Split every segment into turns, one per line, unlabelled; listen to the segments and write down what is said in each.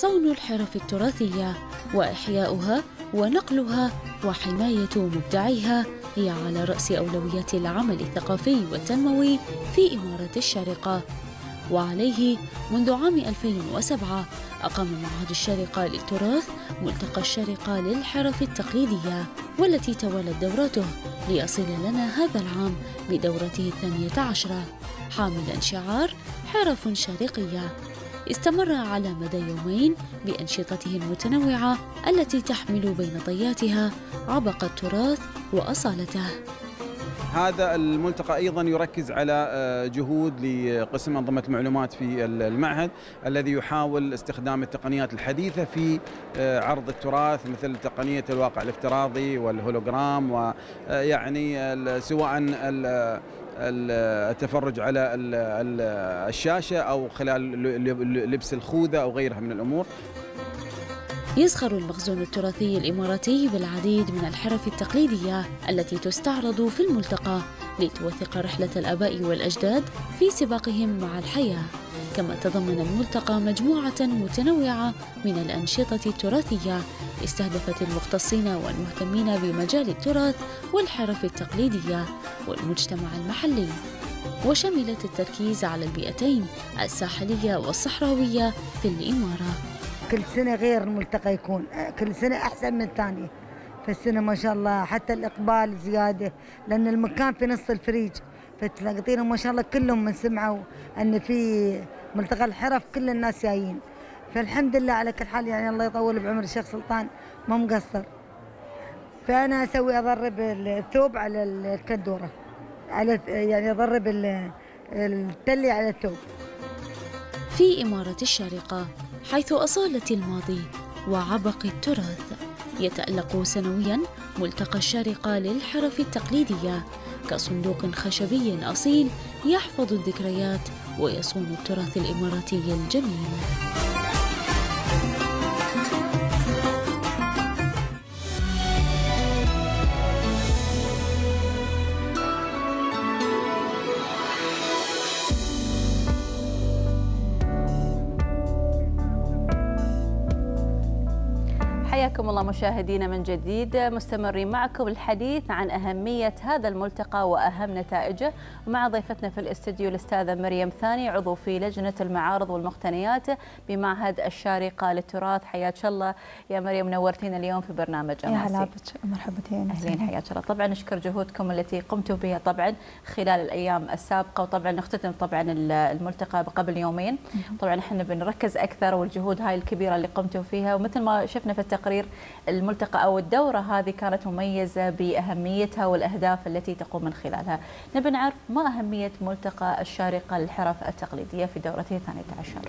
صون الحرف التراثية وإحياؤها ونقلها وحماية مبدعيها هي على رأس أولويات العمل الثقافي والتنموي في إمارة الشارقة وعليه منذ عام 2007 أقام معهد الشارقة للتراث ملتقى الشارقة للحرف التقليدية والتي تولت دورته ليصل لنا هذا العام بدورته الثانية عشرة حاملا شعار حرف شرقية استمر على مدى يومين بأنشطته المتنوعة التي تحمل بين طياتها عبق التراث وأصالته هذا
الملتقى ايضا يركز على آه، جهود لقسم انظمه المعلومات في المعهد الذي يحاول استخدام التقنيات الحديثه في آه، عرض التراث مثل تقنيه الواقع الافتراضي والهولوجرام ويعني آه، سواء التفرج على الشاشه او خلال لبس الخوذه او غيرها من الامور
يزخر المخزون التراثي الإماراتي بالعديد من الحرف التقليدية التي تستعرض في الملتقى لتوثق رحلة الآباء والأجداد في سباقهم مع الحياة كما تضمن الملتقى مجموعة متنوعة من الأنشطة التراثية استهدفت المختصين والمهتمين بمجال التراث والحرف التقليدية والمجتمع المحلي وشملت التركيز على البيئتين الساحلية والصحراوية في الإمارة كل سنه غير الملتقى يكون كل سنه احسن من الثانيه فالسنه ما شاء الله حتى الاقبال زياده لان المكان في نص الفريج
فتلاقينا ما شاء الله كلهم من سمعوا ان في ملتقى الحرف كل الناس جايين فالحمد لله على كل حال يعني الله يطول بعمر الشيخ سلطان ما مقصر
فانا اسوي اضرب الثوب على الكندوره على يعني اضرب التلي على الثوب في اماره الشارقه حيث أصالة الماضي وعبق التراث يتألق سنويا ملتقى الشارقة للحرف التقليدية كصندوق خشبي أصيل يحفظ الذكريات ويصون التراث الإماراتي الجميل
مشاهدينا من جديد مستمرين معكم الحديث عن أهمية هذا الملتقى وأهم نتائجه مع ضيفتنا في الاستديو الأستاذة مريم ثاني عضو في لجنة المعارض والمقتنيات بمعهد الشارقة للتراث حياك الله يا مريم نورتينا اليوم في برنامج أماسي يا هلا بك
مرحبتين أهلين
حياك الله طبعا نشكر جهودكم التي قمتوا بها طبعا خلال الأيام السابقة وطبعا نختتم طبعا الملتقى قبل يومين طبعا احنا بنركز أكثر والجهود هاي الكبيرة اللي قمتوا فيها ومثل ما شفنا في التقرير الملتقى أو الدورة هذه كانت مميزة بأهميتها والأهداف التي تقوم من خلالها نبي نعرف ما أهمية ملتقى الشارقة للحرف التقليدية في دورته الثانية عشر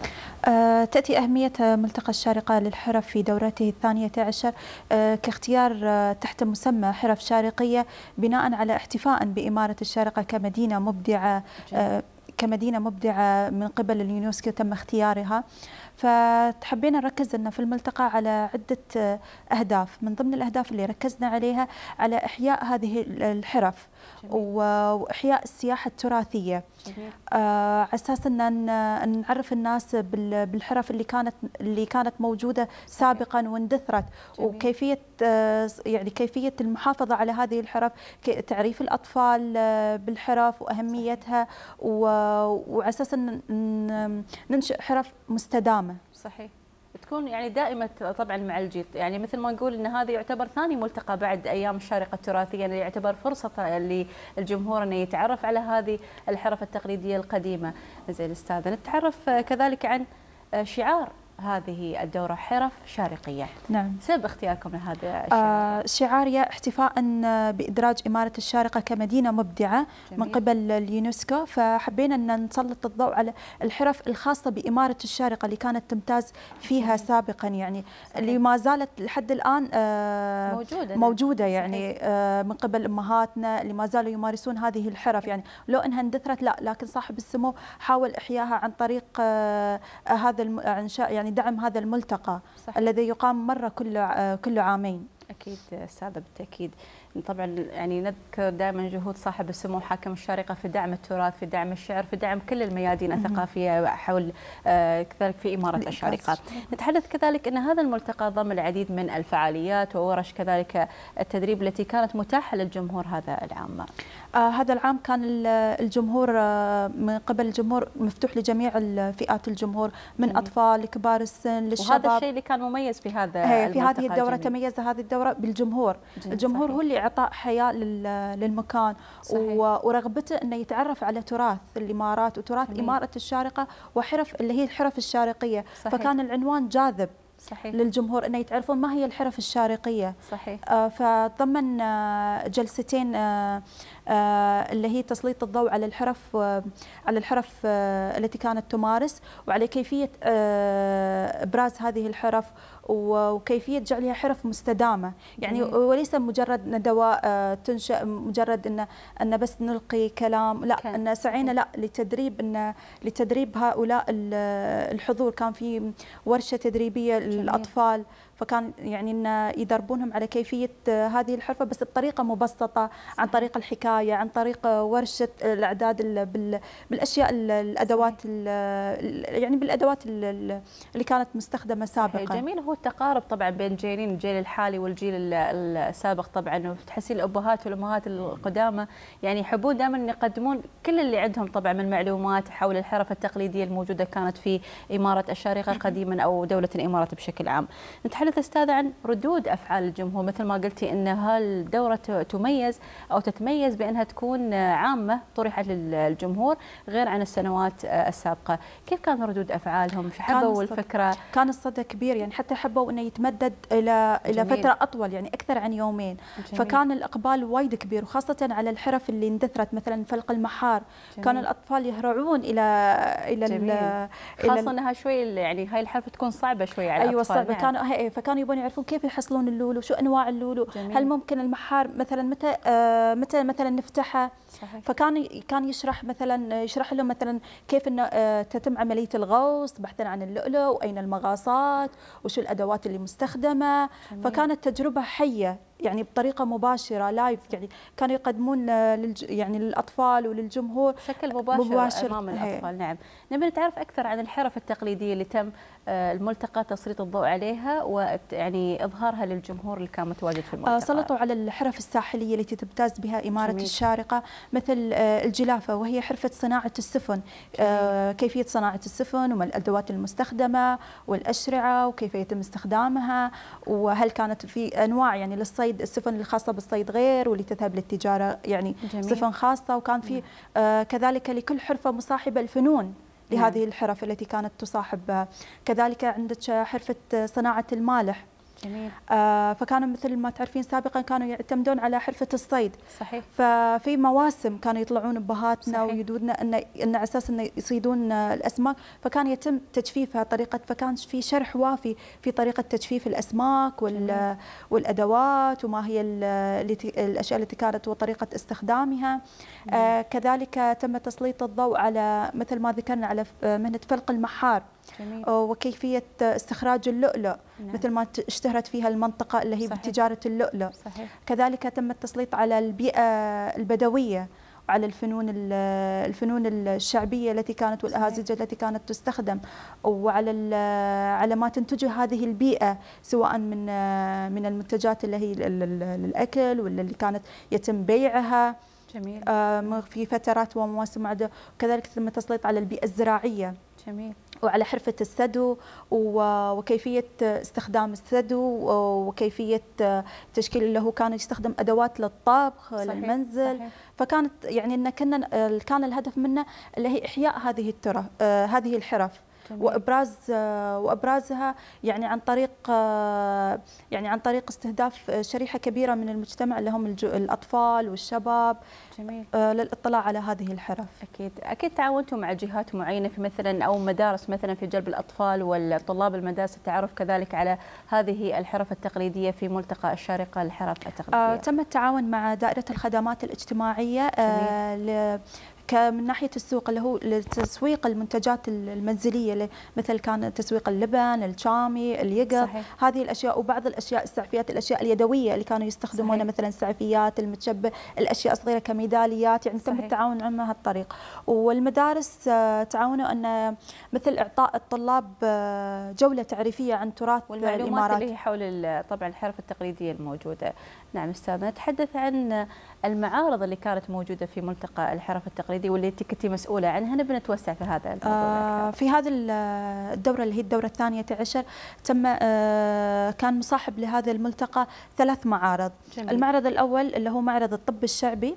آه تأتي أهمية ملتقى الشارقة للحرف في دورته الثانية عشر آه كاختيار آه تحت مسمى حرف شارقية بناء على احتفاء بإمارة الشارقة كمدينة مبدعة آه، كمدينة مبدعة من قبل اليونسكو تم اختيارها فتحبينا نركز لنا في الملتقى على عدة آه، أهداف من ضمن الأهداف اللي ركزنا عليها على إحياء هذه الحرف جميل. وإحياء السياحة التراثية جميل. آه، على اساس ان نعرف الناس بالحرف اللي كانت اللي كانت موجوده سابقا واندثرت وكيفيه آه، يعني كيفيه المحافظه على هذه الحرف تعريف الاطفال آه، بالحرف واهميتها وعلى اساس ان ننشئ حرف مستدامه صحيح
تكون يعني دائمة طبعا مع الجيت يعني مثل ما نقول ان هذا يعتبر ثاني ملتقى بعد ايام الشارقة التراثية اللي يعني يعتبر فرصة للجمهور انه يتعرف على هذه الحرف التقليدية القديمة زين استاذه نتعرف كذلك عن شعار هذه الدورة حرف شارقية نعم سبب اختياركم لهذا الشعار؟
آه شعارية احتفاء بإدراج إمارة الشارقة كمدينة مبدعة جميل. من قبل اليونسكو فحبينا أن نسلط الضوء على الحرف الخاصة بإمارة الشارقة اللي كانت تمتاز فيها صحيح. سابقا يعني صحيح. اللي ما زالت لحد الآن آه موجودة, موجودة يعني آه من قبل أمهاتنا اللي ما زالوا يمارسون هذه الحرف يعني لو أنها اندثرت لا لكن صاحب السمو حاول إحياها عن طريق آه هذا إنشاء يعني يعني دعم هذا الملتقى صحيح. الذي يقام مره كل كل عامين اكيد استاذه بالتاكيد طبعا يعني نذكر دائما جهود صاحب السمو حاكم الشارقه
في دعم التراث في دعم الشعر في دعم كل الميادين الثقافيه حول آه، كذلك في اماره الشارقه نتحدث كذلك ان هذا الملتقى ضم العديد من الفعاليات وورش كذلك التدريب التي كانت متاحه للجمهور هذا العام
آه هذا العام كان الجمهور آه، من قبل الجمهور مفتوح لجميع فئات الجمهور من اطفال لكبار السن للشباب وهذا الشيء
اللي كان مميز في هذا في هذه الدوره جميل.
تميز هذه الدوره بالجمهور الجمهور صحيح. هو اللي اعطاء حياه للمكان صحيح. ورغبته انه يتعرف على تراث الامارات وتراث جميل. اماره الشارقه وحرف اللي هي الحرف الشارقيه صحيح. فكان العنوان جاذب صحيح. للجمهور انه يتعرفون ما هي الحرف الشارقيه صحيح آه، فضمن آه، جلستين آه، آه، اللي هي تسليط الضوء على الحرف آه، على الحرف آه، التي كانت تمارس وعلى كيفيه ابراز هذه الحرف وكيفيه جعلها حرف مستدامه يعني وليس مجرد ندواء تنشا مجرد ان ان بس نلقي كلام لا ان سعينا لا لتدريب ان لتدريب هؤلاء الحضور كان في ورشه تدريبيه للاطفال فكان يعني ان يدربونهم على كيفيه آه، هذه الحرفه بس بطريقه مبسطه عن طريق الحكايه عن طريق آه، ورشه الاعداد بالاشياء الادوات يعني بالادوات اللي كانت مستخدمه سابقا جميل
هو التقارب طبعا بين جيلين الجيل الحالي والجيل السابق طبعا تحسين الابهات والامهات القدامى يعني يحبون دائما يقدمون كل اللي عندهم طبعا من معلومات حول الحرف التقليديه الموجوده كانت في اماره الشارقه قديما او دوله الامارات بشكل عام نتحدث سالت استاذه عن ردود افعال الجمهور مثل ما قلتي ان هالدوره تميز او تتميز بانها تكون عامه طرحت للجمهور غير عن السنوات السابقه، كيف كان ردود افعالهم؟ حبوا الفكره؟
كان الصدى كبير يعني حتى حبوا انه يتمدد الى جميل. الى فتره اطول يعني اكثر عن يومين، جميل. فكان الاقبال وايد كبير وخاصه على الحرف اللي اندثرت مثلا فلق المحار، جميل. كان الاطفال يهرعون الى الى جميل. خاصه انها شوي
يعني هاي الحرف تكون صعبه شوي على الاطفال ايوه صعبه يعني.
فكانوا يبون يعرفون كيف يحصلون اللولو وشو انواع اللولو جميل. هل ممكن المحار مثلا متى آه متى مثلا نفتحه صحيح. فكان كان يشرح مثلا يشرح لهم مثلا كيف انه آه تتم عمليه الغوص بحثا عن اللؤلؤ واين المغاصات وشو الادوات اللي مستخدمه جميل. فكانت تجربه حيه يعني بطريقه مباشره لايف يعني كانوا يقدمون آه، للج... يعني للاطفال وللجمهور بشكل مباشر, مباشر إيه. امام الاطفال نعم نبي نتعرف اكثر عن الحرف التقليديه اللي
تم آه، الملتقى تسليط الضوء عليها ويعني اظهارها للجمهور اللي كان متواجد في الملتقى آه،
سلطوا على الحرف الساحليه التي تمتاز بها اماره جميل. الشارقه مثل الجلافه وهي حرفه صناعه السفن جميل. كيفيه صناعه السفن وما الادوات المستخدمه والاشرعه وكيف يتم استخدامها وهل كانت في انواع يعني للصيد الصيد السفن الخاصه بالصيد غير واللي تذهب للتجاره يعني جميل. سفن خاصه وكان في آه كذلك لكل حرفه مصاحبه الفنون لهذه نعم. الحرف التي كانت تصاحب آه، كذلك عندك حرفة صناعة المالح جميل. آه فكانوا مثل ما تعرفين سابقا كانوا يعتمدون على حرفه الصيد صحيح ففي مواسم كانوا يطلعون بهاتنا ويدودنا ان ان على اساس انه يصيدون آه، الاسماك فكان يتم تجفيفها طريقه فكان في شرح وافي في طريقه تجفيف الاسماك وال والادوات وما هي الاشياء التي كانت وطريقه استخدامها آه كذلك تم تسليط الضوء على مثل ما ذكرنا على آه، مهنه فلق المحار جميل. وكيفية استخراج اللؤلؤ نعم. مثل ما اشتهرت فيها المنطقة اللي هي صحيح. بتجارة اللؤلؤ صحيح. كذلك تم التسليط على البيئة البدوية على الفنون الفنون الشعبيه التي كانت والاهازيج التي كانت تستخدم وعلى على ما تنتجه هذه البيئه سواء من من المنتجات اللي هي للاكل ولا اللي كانت يتم بيعها جميل آه، في فترات ومواسم عده وكذلك تم التسليط على البيئه الزراعيه جميل وعلى حرفة السدو وكيفية استخدام السدو وكيفية تشكيل اللي هو كان يستخدم أدوات للطبخ صحيح للمنزل صحيح فكانت يعني إن كنا كان الهدف منه اللي هي إحياء هذه الترف آه، هذه الحرف وابراز آه، وابرازها يعني عن طريق آه، يعني عن طريق استهداف آه، شريحه كبيره من المجتمع اللي هم الاطفال والشباب جميل. للاطلاع على هذه الحرف اكيد اكيد
تعاونتم مع جهات معينه في مثلا او مدارس
مثلا في جلب الاطفال
والطلاب المدارس التعرف كذلك على هذه الحرف التقليديه في ملتقى الشارقه الحرف التقليديه آه تم
التعاون مع دائره الخدمات الاجتماعيه آه من ناحيه السوق اللي هو لتسويق المنتجات المنزليه مثل كان تسويق اللبن، الشامي، اليقط، هذه الاشياء وبعض الاشياء السعفيات الاشياء اليدويه اللي كانوا يستخدمونها مثلا السعفيات، المتشبه، الاشياء الصغيره كميداليات يعني تم التعاون عما هالطريق والمدارس آه، تعاونوا ان مثل اعطاء الطلاب آه، جوله تعريفيه عن تراث والمعلومات الامارات والمعلومات
اللي حول طبعا الحرف التقليديه الموجوده. نعم استاذ نتحدث عن المعارض اللي كانت موجوده في ملتقى الحرف التقليدي واللي انت كنتي مسؤوله عنها نبي نتوسع في هذا الموضوع آه
في هذه الدوره اللي هي الدوره الثانيه عشر تم آه كان مصاحب لهذا الملتقى ثلاث معارض جميل. المعرض الاول اللي هو معرض الطب الشعبي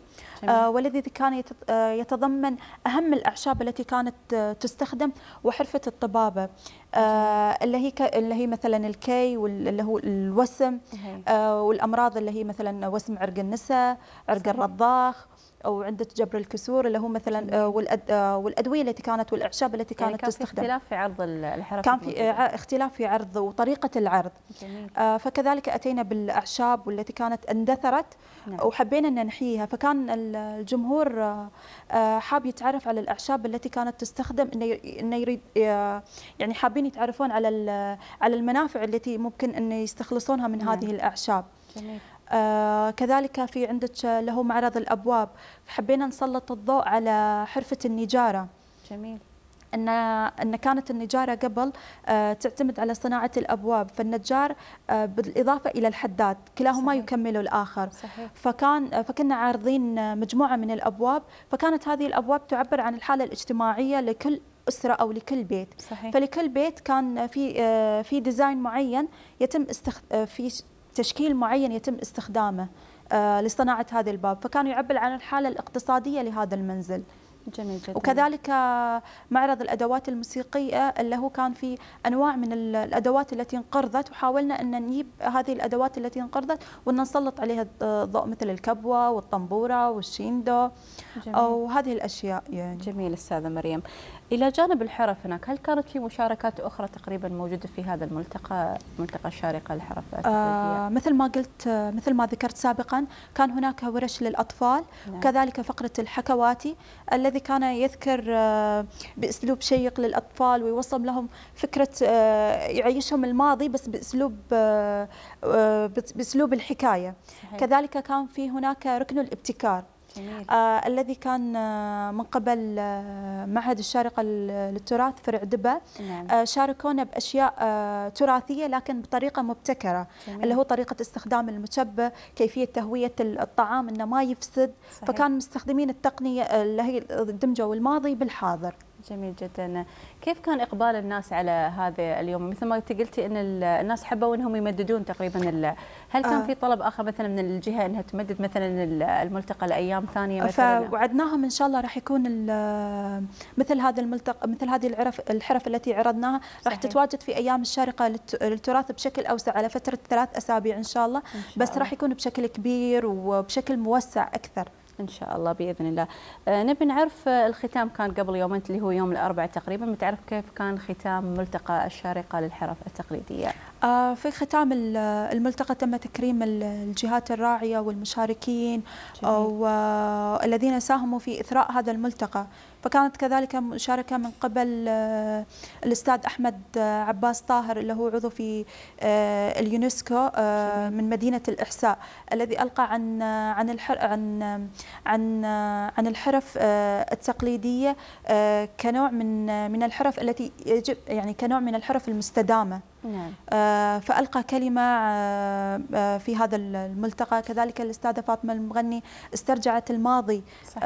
آه والذي كان آه، يتضمن اهم الاعشاب التي كانت آه، تستخدم وحرفه الطبابه آه، اللي هي اللي هي مثلا الكي واللي هو الوسم إيه. آه، والامراض اللي هي مثلا وسم عرق النساء عرق الرضاخ او عده جبر الكسور اللي هو مثلا آه، آه، والادويه التي كانت والاعشاب التي يعني كانت يعني كان تستخدم كان في اختلاف في عرض الحرف كان في آه، اختلاف في عرض وطريقه العرض جميل. فكذلك اتينا بالاعشاب والتي كانت اندثرت نعم. وحبينا ان نحييها فكان الجمهور حاب يتعرف على الاعشاب التي كانت تستخدم انه يريد يعني حابين يتعرفون على على المنافع التي ممكن انه يستخلصونها من نعم. هذه الاعشاب جميل. آه، كذلك في عندك آه، له معرض الأبواب حبينا نسلط الضوء على حرفة النجارة جميل ان ان كانت النجاره قبل آه، تعتمد على صناعه الابواب فالنجار بالاضافه الى الحداد كلاهما يكمل الاخر صحيح. فكان فكنا عارضين مجموعه من الابواب فكانت هذه الابواب تعبر عن الحاله الاجتماعيه لكل اسره او لكل بيت صحيح. فلكل بيت كان في في ديزاين معين يتم استخد... في تشكيل معين يتم استخدامه آه، لصناعة هذا الباب فكان يعبر عن الحالة الاقتصادية لهذا المنزل جميل جدا. وكذلك معرض الادوات الموسيقيه اللي هو كان في انواع من الادوات التي انقرضت وحاولنا ان نجيب هذه الادوات التي انقرضت وان نسلط عليها الضوء مثل الكبوه والطنبوره والشيندو جميل. هذه
الاشياء يعني جميل استاذه مريم الى جانب الحرف هناك هل كانت في مشاركات اخرى تقريبا موجوده في هذا الملتقى ملتقى الشارقه للحرف آه
مثل ما قلت مثل ما ذكرت سابقا كان هناك ورش للاطفال نعم. وكذلك فقره الحكواتي الذي كان يذكر آه، باسلوب شيق للاطفال ويوصل لهم فكره آه، يعيشهم الماضي بس باسلوب آه، باسلوب الحكايه صحيح. كذلك كان في هناك ركن الابتكار جميل. آه الذي كان آه من قبل آه معهد الشارقة للتراث فرع دبا نعم. آه شاركونا بأشياء آه تراثية لكن بطريقة مبتكرة جميل. اللي هو طريقة استخدام المشبه كيفية تهوية الطعام أنه ما يفسد صحيح. فكان مستخدمين التقنية آه، اللي هي دمجوا الماضي بالحاضر جميل جدا كيف كان اقبال الناس على هذا
اليوم مثل ما قلتي ان الناس حبوا انهم يمددون تقريبا هل كان آه. في طلب اخر مثلا من الجهه انها تمدد مثلا الملتقى لايام ثانيه مثلا
فوعدناهم ان شاء الله راح يكون مثل هذا الملتقى مثل هذه العرف الحرف التي عرضناها راح تتواجد في ايام الشارقه للتراث بشكل اوسع على فتره ثلاث اسابيع ان شاء الله إن شاء بس راح يكون بشكل كبير وبشكل موسع اكثر ان شاء الله باذن الله آه نبي
نعرف آه، الختام كان قبل يومين اللي هو يوم الاربعاء تقريبا بتعرف كيف كان ختام ملتقى الشارقه للحرف التقليديه
آه في ختام الملتقى تم تكريم الجهات الراعيه والمشاركين والذين آه، ساهموا في اثراء هذا الملتقى فكانت كذلك مشاركة من قبل آه، الأستاذ أحمد آه، عباس طاهر اللي هو عضو في آه، اليونسكو من مدينة الإحساء الذي ألقى عن عن عن عن عن الحرف التقليدية كنوع من من الحرف التي يجب يعني كنوع من الحرف المستدامة نعم. آه، فألقى كلمة آه، آه، في هذا الملتقى كذلك الأستاذة فاطمة المغني استرجعت الماضي صحيح.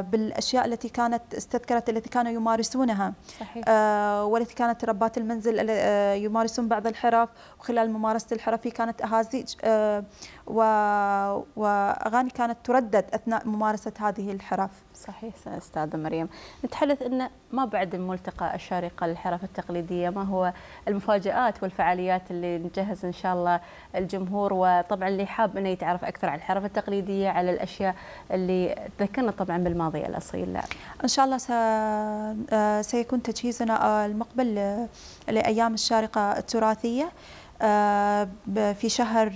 بالأشياء التي كانت استذكرت التي كانوا يمارسونها صحيح. والتي كانت ربات المنزل يمارسون بعض الحرف وخلال ممارسة الحرف كانت أهازيج وأغاني كانت تردد أثناء ممارسة هذه الحرف صحيح
أستاذة مريم نتحدث أن ما بعد الملتقى الشارقة للحرف التقليدية ما هو المفاجأة النشاءات والفعاليات اللي نجهز إن شاء الله الجمهور وطبعا اللي حاب أنه يتعرف أكثر على الحرف التقليدية على الأشياء اللي تذكرنا طبعا بالماضي الأصيل
إن شاء الله س... آه، سيكون تجهيزنا آه، المقبل آه، لأيام الشارقة التراثية في شهر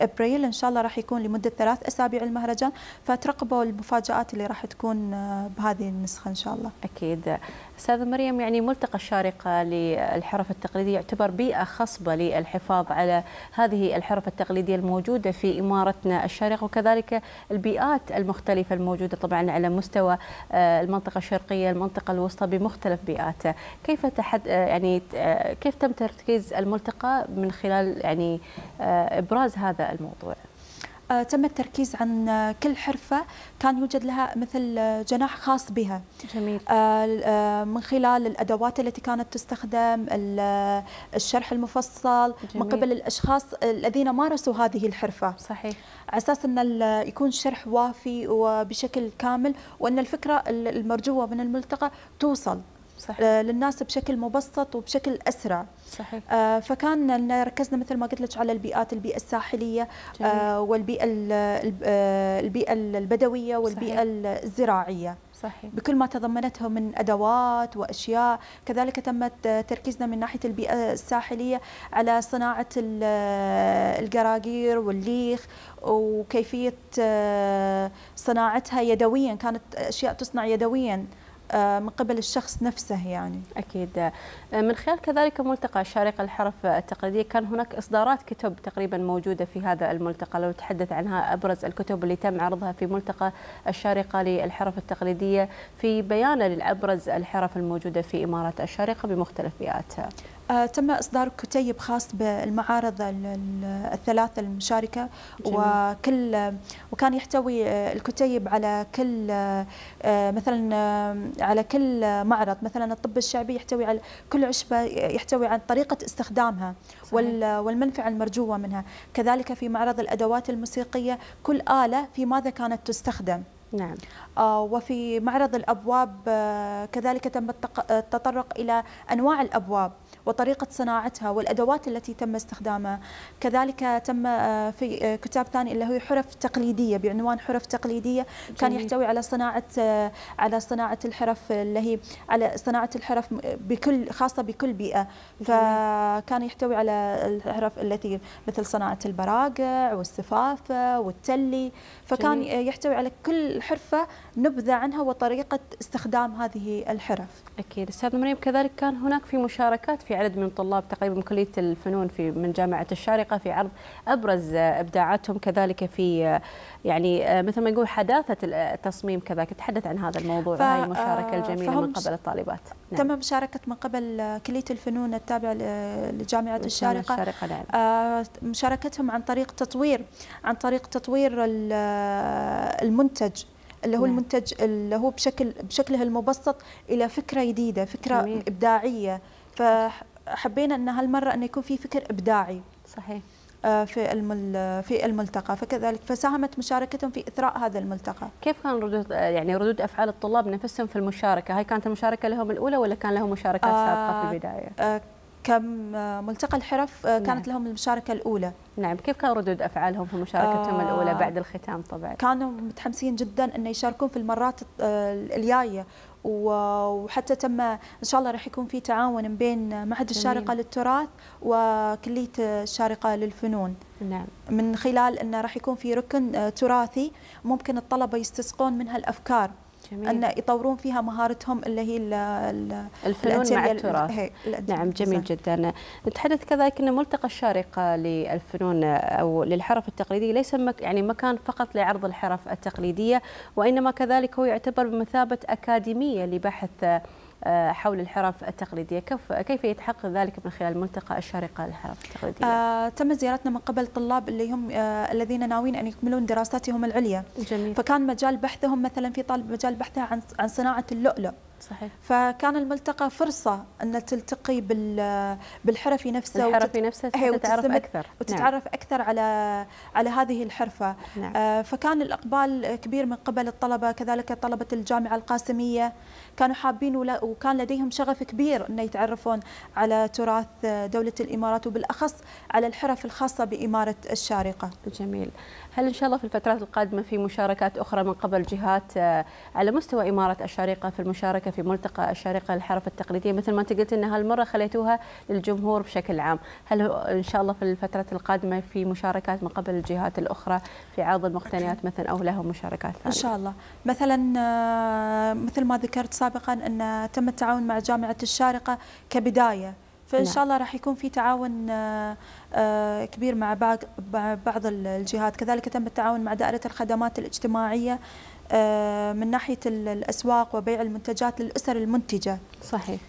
ابريل ان شاء الله راح يكون لمده ثلاث اسابيع المهرجان فترقبوا المفاجات اللي راح تكون بهذه النسخه ان شاء الله.
اكيد استاذ مريم يعني ملتقى الشارقه للحرف التقليديه يعتبر بيئه خصبه للحفاظ على هذه الحرف التقليديه الموجوده في امارتنا الشارقه وكذلك البيئات المختلفه الموجوده طبعا على مستوى آه، المنطقه الشرقيه المنطقه الوسطى بمختلف بيئاتها كيف تحد آه، يعني آه، كيف تم تركيز الملتقى من خلال يعني ابراز هذا
الموضوع آه، تم التركيز عن كل حرفة كان يوجد لها مثل جناح خاص بها جميل. آه، آه، من خلال الأدوات التي كانت تستخدم الشرح المفصل جميل. من قبل الأشخاص الذين مارسوا هذه الحرفة صحيح على اساس ان يكون الشرح وافي وبشكل كامل وان الفكره المرجوه من الملتقى توصل صحيح. آه، للناس بشكل مبسط وبشكل اسرع صحيح. آه، فكان ركزنا مثل ما قلت لك على البيئات البيئه الساحليه آه والبيئه آه، البيئه البدويه والبيئه صحيح. الزراعيه صحيح. بكل ما تضمنته من ادوات واشياء كذلك تم تركيزنا من ناحيه البيئه الساحليه على صناعه القراقير والليخ وكيفيه صناعتها يدويا كانت اشياء تصنع يدويا آه، من قبل الشخص نفسه يعني أكيد آه، من خلال
كذلك ملتقى شارق الحرف التقليدية كان هناك إصدارات كتب تقريبا موجودة في هذا الملتقى لو تحدث عنها أبرز الكتب اللي تم عرضها في ملتقى الشارقة للحرف التقليدية في بيانه لأبرز الحرف الموجودة في إمارة الشارقة بمختلف بيئاتها
آه، تم إصدار كتيب خاص بالمعارض الثلاثة المشاركة جميل. وكل وكان يحتوي آه، الكتيب على كل آه، مثلا على كل معرض مثلا الطب الشعبي يحتوي على كل عشبة يحتوي عن طريقة استخدامها صحيح. والمنفعة المرجوة منها كذلك في معرض الأدوات الموسيقية كل آلة في ماذا كانت تستخدم نعم آه، وفي معرض الأبواب آه، كذلك تم آه، التطرق إلى أنواع الأبواب وطريقة صناعتها والأدوات التي تم استخدامها كذلك تم في كتاب ثاني اللي هو حرف تقليدية بعنوان حرف تقليدية جميل. كان يحتوي على صناعة على صناعة الحرف اللي هي على صناعة الحرف بكل خاصة بكل بيئة فكان يحتوي على الحرف التي مثل صناعة البراقع والسفافة والتلي فكان جميل. يحتوي على كل الحرفة نبذة عنها وطريقة استخدام هذه الحرف أكيد أستاذ مريم كذلك كان هناك في مشاركات
في عدد من طلاب تقريبا من كلية الفنون في من جامعة الشارقة في عرض أبرز إبداعاتهم كذلك في يعني آه، مثل ما يقول حداثة التصميم آه، كذلك تحدث عن هذا الموضوع هاي المشاركة آه، الجميلة من قبل الطالبات
نعم. تم مشاركة من قبل كلية الفنون التابعة لجامعة الشارقة, الشارقة نعم. مشاركتهم عن طريق تطوير عن طريق تطوير المنتج اللي هو نعم. المنتج اللي هو بشكل بشكله المبسط الى فكره جديده فكره جميل. ابداعيه فحبينا ان هالمره انه يكون في فكر ابداعي صحيح آه، في في الملتقى فكذلك فساهمت مشاركتهم في اثراء هذا الملتقى. كيف كان ردود آه، يعني ردود افعال
الطلاب نفسهم في المشاركه؟ هاي كانت المشاركه لهم الاولى ولا كان لهم مشاركات آه، سابقه في البدايه؟ آه
كملتقى الحرف آه، كانت نعم. لهم المشاركة الأولى نعم كيف كان ردود أفعالهم في مشاركتهم آه الأولى بعد الختام طبعا كانوا متحمسين جدا أن يشاركون في المرات آه، الجاية وحتى تم ان شاء الله راح يكون في تعاون بين معهد الشارقه للتراث وكليه الشارقه للفنون نعم من خلال انه راح يكون في ركن آه، تراثي ممكن الطلبه يستسقون منها الافكار جميل. ان يطورون فيها مهارتهم اللي هي الـ الـ الفنون مع التراث نعم جميل
جدا نتحدث كذلك ان ملتقى الشارقه للفنون او للحرف التقليديه ليس يعني مكان فقط لعرض الحرف التقليديه وانما كذلك هو يعتبر بمثابه اكاديميه لبحث آه، حول الحرف التقليدية كيف يتحقق ذلك من خلال ملتقى الشارقة للحرف التقليدية؟
آه تم زيارتنا من قبل طلاب اللي هم آه الذين ناويين أن يكملون دراساتهم العليا جميل. فكان مجال بحثهم مثلا في طالب مجال بحثه عن عن صناعة اللؤلؤ صحيح فكان الملتقى فرصه ان تلتقي بالحرفي نفسه الحرفي نفسه أيوة، نعم. وتتعرف اكثر وتتعرف نعم. اكثر على على هذه الحرفه نعم. آه، فكان الاقبال كبير من قبل الطلبه كذلك طلبه الجامعه القاسميه كانوا حابين وكان لديهم شغف كبير ان يتعرفون على تراث دوله الامارات وبالاخص على الحرف الخاصه باماره الشارقه
جميل هل ان شاء الله في الفترات القادمه في مشاركات اخرى من قبل جهات آه، على مستوى اماره الشارقه في المشاركه المشاركه في ملتقى الشارقه للحرف التقليديه مثل ما انت قلت ان هالمره خليتوها للجمهور بشكل عام، هل ان شاء الله في الفتره القادمه في مشاركات من قبل الجهات الاخرى في عرض المقتنيات مثلا او لهم مشاركات ثانيه؟ ان شاء
الله، مثلا آه، مثل ما ذكرت سابقا ان تم التعاون مع جامعه الشارقه كبدايه فان نعم. شاء الله راح يكون في تعاون آه، آه، كبير مع بعض الجهات كذلك تم التعاون مع دائره الخدمات الاجتماعيه آه، من ناحيه الاسواق وبيع المنتجات للاسر المنتجه صحيح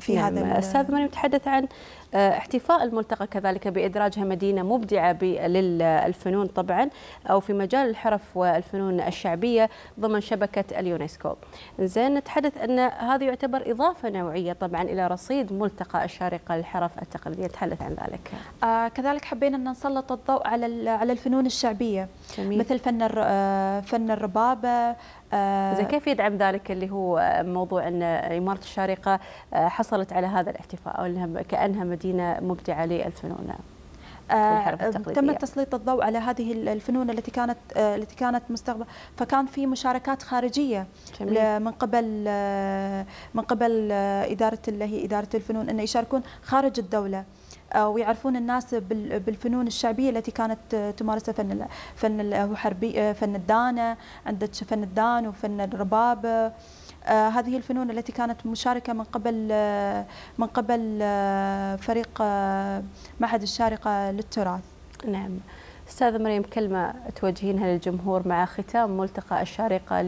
في نعم. هذا استاذ ماني متحدث عن آه، احتفاء الملتقى كذلك بإدراجها مدينة مبدعة للفنون طبعا أو في مجال الحرف والفنون الشعبية ضمن شبكة اليونسكو زين نتحدث أن هذا يعتبر إضافة نوعية طبعا إلى رصيد ملتقى الشارقة للحرف التقليدية نتحدث عن ذلك
آه كذلك حبينا أن نسلط الضوء على على الفنون الشعبية جميل. مثل فن آه، فن الربابة إذا آه، زين كيف يدعم
ذلك اللي هو موضوع أن إمارة الشارقة حصلت على هذا الاحتفاء أو كأنها مدينة مبدعة للفنون نعم. آه، آه، تم تسليط
الضوء على هذه الفنون التي كانت آه، التي كانت مستقبل فكان في مشاركات خارجيه جميل. من قبل من قبل اداره اللي هي اداره الفنون انه يشاركون خارج الدوله ويعرفون الناس بالفنون الشعبيه التي كانت تمارسها فن فن حربي فن الدانه عندك فن الدان وفن الربابه آه، هذه الفنون التي كانت مشاركة من قبل آه، من قبل آه، فريق معهد الشارقة للتراث نعم استاذ مريم
كلمة توجهينها للجمهور مع ختام ملتقى الشارقة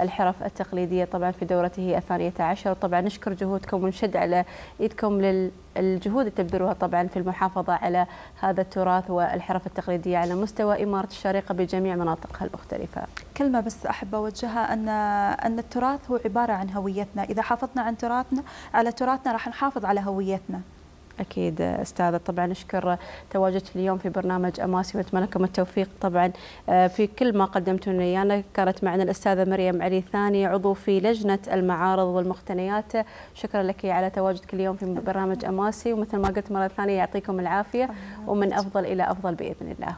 للحرف التقليدية طبعا في دورته الثانية عشر طبعا نشكر جهودكم ونشد على إيدكم للجهود اللي تبذلوها طبعا في المحافظة على هذا التراث والحرف التقليدية على مستوى إمارة الشارقة بجميع مناطقها المختلفة
كلمة بس أحب أوجهها أن أن التراث هو عبارة عن هويتنا إذا حافظنا عن تراثنا على تراثنا راح نحافظ على هويتنا
اكيد استاذه طبعا أشكر تواجدك اليوم في برنامج اماسي وأتمنى لكم التوفيق طبعا آه، في كل ما قدمتم لنا يعني كانت معنا الاستاذه مريم علي ثاني عضو في لجنه المعارض والمقتنيات شكرا لك على تواجدك اليوم في برنامج اماسي ومثل ما قلت مره ثانيه يعطيكم العافيه ومن افضل الى افضل باذن الله